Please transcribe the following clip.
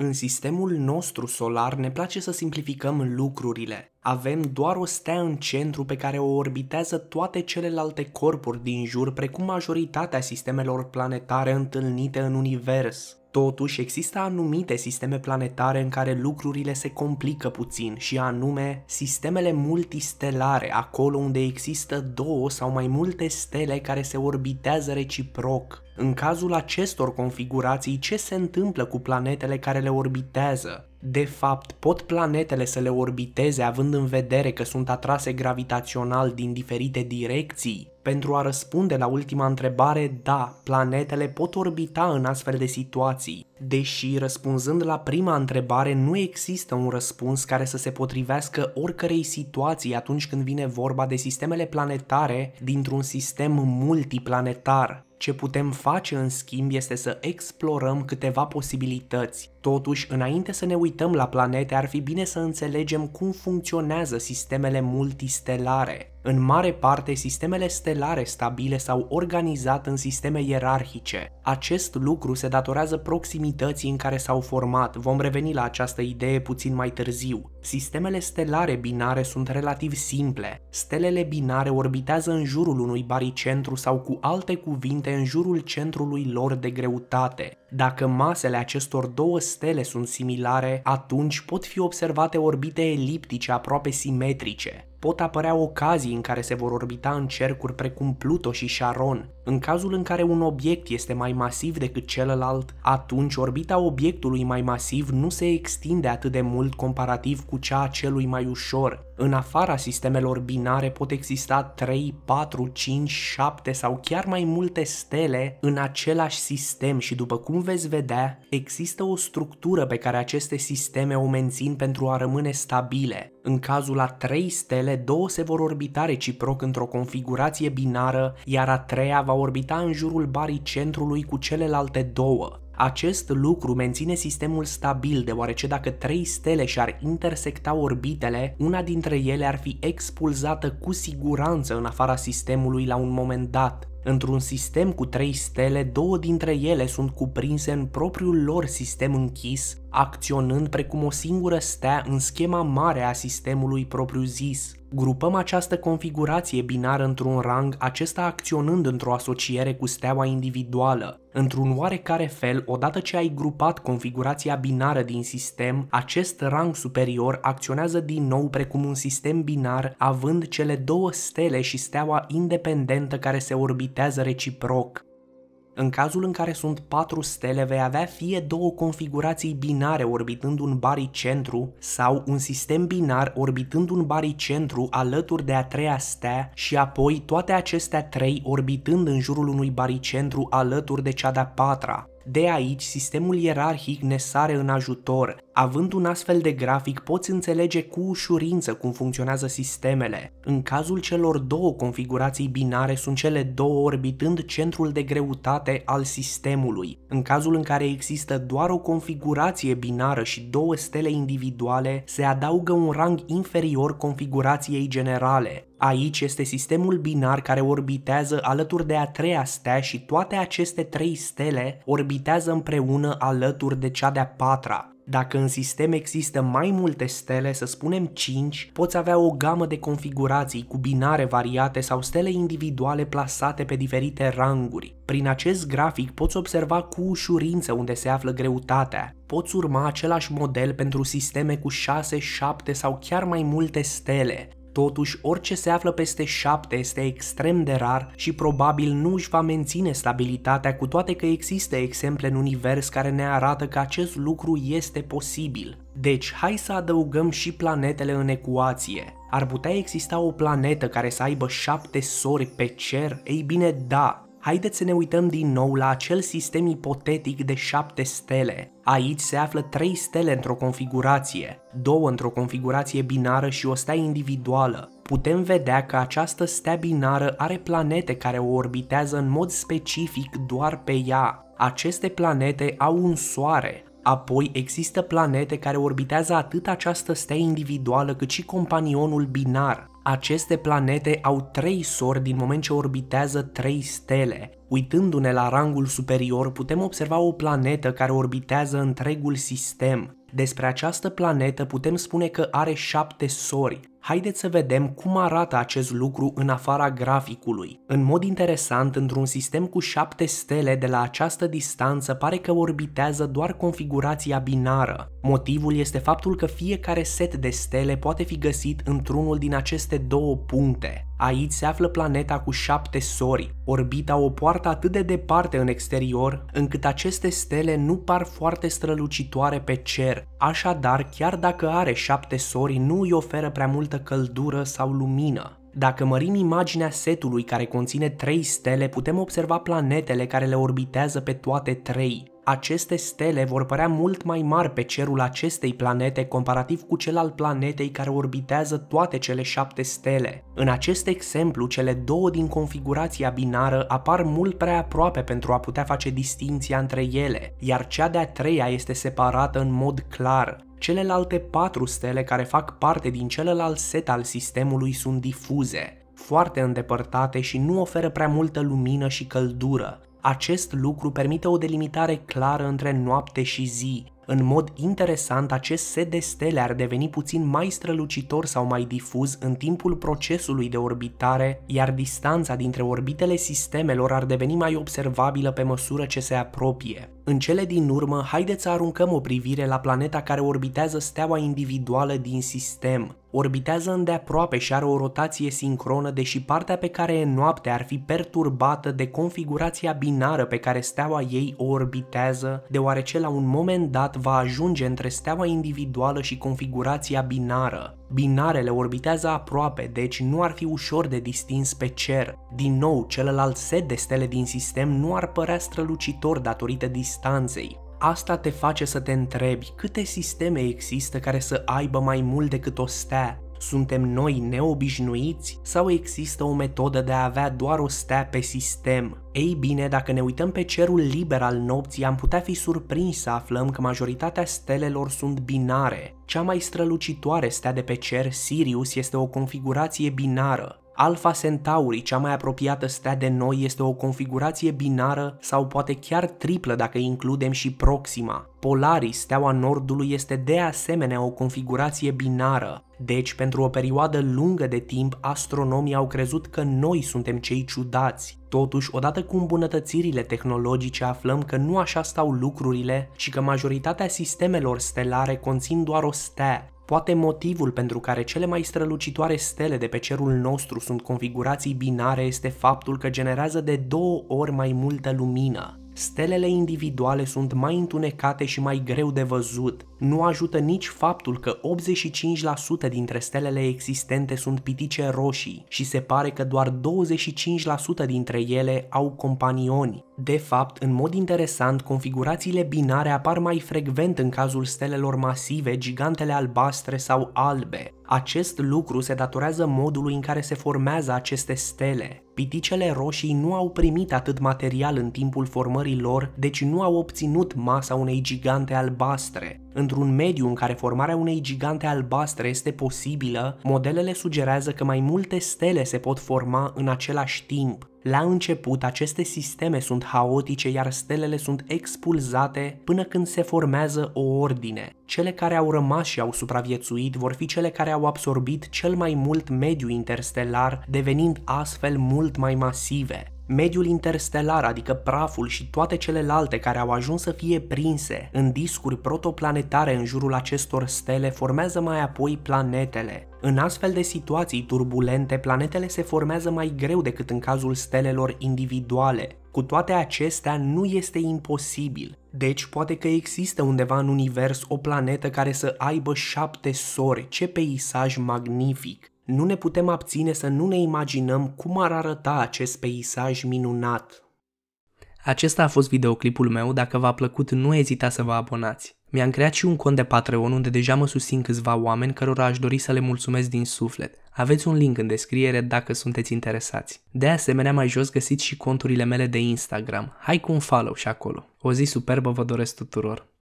În sistemul nostru solar ne place să simplificăm lucrurile. Avem doar o stea în centru pe care o orbitează toate celelalte corpuri din jur, precum majoritatea sistemelor planetare întâlnite în univers. Totuși, există anumite sisteme planetare în care lucrurile se complică puțin și anume sistemele multistelare, acolo unde există două sau mai multe stele care se orbitează reciproc. În cazul acestor configurații, ce se întâmplă cu planetele care le orbitează? De fapt, pot planetele să le orbiteze având în vedere că sunt atrase gravitațional din diferite direcții? Pentru a răspunde la ultima întrebare, da, planetele pot orbita în astfel de situații, deși răspunzând la prima întrebare nu există un răspuns care să se potrivească oricărei situații atunci când vine vorba de sistemele planetare dintr-un sistem multiplanetar. Ce putem face în schimb este să explorăm câteva posibilități. Totuși, înainte să ne uităm la planete, ar fi bine să înțelegem cum funcționează sistemele multistelare. În mare parte, sistemele stelare stabile s-au organizat în sisteme ierarhice. Acest lucru se datorează proximității în care s-au format, vom reveni la această idee puțin mai târziu. Sistemele stelare binare sunt relativ simple. Stelele binare orbitează în jurul unui baricentru sau cu alte cuvinte în jurul centrului lor de greutate. Dacă masele acestor două stele sunt similare, atunci pot fi observate orbite eliptice aproape simetrice pot apărea ocazii în care se vor orbita în cercuri precum Pluto și Charon, în cazul în care un obiect este mai masiv decât celălalt, atunci orbita obiectului mai masiv nu se extinde atât de mult comparativ cu cea a celui mai ușor. În afara sistemelor binare pot exista 3, 4, 5, 7 sau chiar mai multe stele în același sistem și după cum veți vedea, există o structură pe care aceste sisteme o mențin pentru a rămâne stabile. În cazul a 3 stele, două se vor orbita reciproc într-o configurație binară, iar a treia va orbita în jurul centrului cu celelalte două. Acest lucru menține sistemul stabil, deoarece dacă trei stele și-ar intersecta orbitele, una dintre ele ar fi expulzată cu siguranță în afara sistemului la un moment dat. Într-un sistem cu trei stele, două dintre ele sunt cuprinse în propriul lor sistem închis, acționând precum o singură stea în schema mare a sistemului propriu-zis. Grupăm această configurație binară într-un rang, acesta acționând într-o asociere cu steaua individuală. Într-un oarecare fel, odată ce ai grupat configurația binară din sistem, acest rang superior acționează din nou precum un sistem binar, având cele două stele și steaua independentă care se orbitează reciproc. În cazul în care sunt 4 stele, vei avea fie două configurații binare orbitând un baricentru sau un sistem binar orbitând un baricentru alături de a treia stea și apoi toate acestea trei orbitând în jurul unui baricentru alături de cea de-a patra. De aici, sistemul ierarhic ne sare în ajutor. Având un astfel de grafic, poți înțelege cu ușurință cum funcționează sistemele. În cazul celor două configurații binare sunt cele două orbitând centrul de greutate al sistemului. În cazul în care există doar o configurație binară și două stele individuale, se adaugă un rang inferior configurației generale. Aici este sistemul binar care orbitează alături de a treia stea și toate aceste trei stele orbitează împreună alături de cea de-a patra. Dacă în sistem există mai multe stele, să spunem 5, poți avea o gamă de configurații cu binare variate sau stele individuale plasate pe diferite ranguri. Prin acest grafic poți observa cu ușurință unde se află greutatea. Poți urma același model pentru sisteme cu 6, 7 sau chiar mai multe stele. Totuși, orice se află peste 7 este extrem de rar și probabil nu își va menține stabilitatea, cu toate că există exemple în univers care ne arată că acest lucru este posibil. Deci, hai să adăugăm și planetele în ecuație. Ar putea exista o planetă care să aibă șapte sori pe cer? Ei bine, da, Haideți să ne uităm din nou la acel sistem ipotetic de șapte stele. Aici se află trei stele într-o configurație, două într-o configurație binară și o stea individuală. Putem vedea că această stea binară are planete care o orbitează în mod specific doar pe ea. Aceste planete au un soare, Apoi există planete care orbitează atât această stea individuală cât și companionul binar aceste planete au trei sori din moment ce orbitează trei stele. Uitându-ne la rangul superior, putem observa o planetă care orbitează întregul sistem. Despre această planetă putem spune că are șapte sori, Haideți să vedem cum arată acest lucru în afara graficului. În mod interesant, într-un sistem cu 7 stele de la această distanță pare că orbitează doar configurația binară. Motivul este faptul că fiecare set de stele poate fi găsit într-unul din aceste două puncte. Aici se află planeta cu șapte sori. Orbita o poartă atât de departe în exterior, încât aceste stele nu par foarte strălucitoare pe cer. Așadar, chiar dacă are șapte sori, nu îi oferă prea multă căldură sau lumină. Dacă mărim imaginea setului care conține trei stele, putem observa planetele care le orbitează pe toate trei. Aceste stele vor părea mult mai mari pe cerul acestei planete comparativ cu cel al planetei care orbitează toate cele șapte stele. În acest exemplu, cele două din configurația binară apar mult prea aproape pentru a putea face distinția între ele, iar cea de-a treia este separată în mod clar. Celelalte patru stele care fac parte din celălalt set al sistemului sunt difuze, foarte îndepărtate și nu oferă prea multă lumină și căldură. Acest lucru permite o delimitare clară între noapte și zi, în mod interesant, acest set de stele ar deveni puțin mai strălucitor sau mai difuz în timpul procesului de orbitare, iar distanța dintre orbitele sistemelor ar deveni mai observabilă pe măsură ce se apropie. În cele din urmă, haideți să aruncăm o privire la planeta care orbitează steaua individuală din sistem. Orbitează îndeaproape și are o rotație sincronă, deși partea pe care e noapte ar fi perturbată de configurația binară pe care steaua ei o orbitează, deoarece la un moment dat va ajunge între steaua individuală și configurația binară. Binarele orbitează aproape, deci nu ar fi ușor de distins pe cer. Din nou, celălalt set de stele din sistem nu ar părea strălucitor datorită distanței. Asta te face să te întrebi câte sisteme există care să aibă mai mult decât o stea suntem noi neobișnuiți sau există o metodă de a avea doar o stea pe sistem? Ei bine, dacă ne uităm pe cerul liber al nopții, am putea fi surprins să aflăm că majoritatea stelelor sunt binare. Cea mai strălucitoare stea de pe cer, Sirius, este o configurație binară. Alpha Centauri, cea mai apropiată stea de noi, este o configurație binară sau poate chiar triplă dacă includem și Proxima. Polaris, steaua nordului, este de asemenea o configurație binară, deci pentru o perioadă lungă de timp astronomii au crezut că noi suntem cei ciudați. Totuși, odată cu îmbunătățirile tehnologice aflăm că nu așa stau lucrurile, ci că majoritatea sistemelor stelare conțin doar o stea, Poate motivul pentru care cele mai strălucitoare stele de pe cerul nostru sunt configurații binare este faptul că generează de două ori mai multă lumină. Stelele individuale sunt mai întunecate și mai greu de văzut. Nu ajută nici faptul că 85% dintre stelele existente sunt pitice roșii și se pare că doar 25% dintre ele au companioni. De fapt, în mod interesant, configurațiile binare apar mai frecvent în cazul stelelor masive, gigantele albastre sau albe. Acest lucru se datorează modului în care se formează aceste stele. Piticele roșii nu au primit atât material în timpul formării lor, deci nu au obținut masa unei gigante albastre, Într-un mediu în care formarea unei gigante albastre este posibilă, modelele sugerează că mai multe stele se pot forma în același timp. La început, aceste sisteme sunt haotice, iar stelele sunt expulzate până când se formează o ordine. Cele care au rămas și au supraviețuit vor fi cele care au absorbit cel mai mult mediu interstelar, devenind astfel mult mai masive. Mediul interstelar, adică praful și toate celelalte care au ajuns să fie prinse în discuri protoplanetare în jurul acestor stele, formează mai apoi planetele. În astfel de situații turbulente, planetele se formează mai greu decât în cazul stelelor individuale. Cu toate acestea, nu este imposibil. Deci, poate că există undeva în univers o planetă care să aibă șapte sori, ce peisaj magnific! nu ne putem abține să nu ne imaginăm cum ar arăta acest peisaj minunat. Acesta a fost videoclipul meu, dacă v-a plăcut nu ezita să vă abonați. Mi-am creat și un cont de Patreon unde deja mă susțin câțiva oameni cărora aș dori să le mulțumesc din suflet. Aveți un link în descriere dacă sunteți interesați. De asemenea, mai jos găsiți și conturile mele de Instagram. Hai cu un follow și acolo. O zi superbă vă doresc tuturor!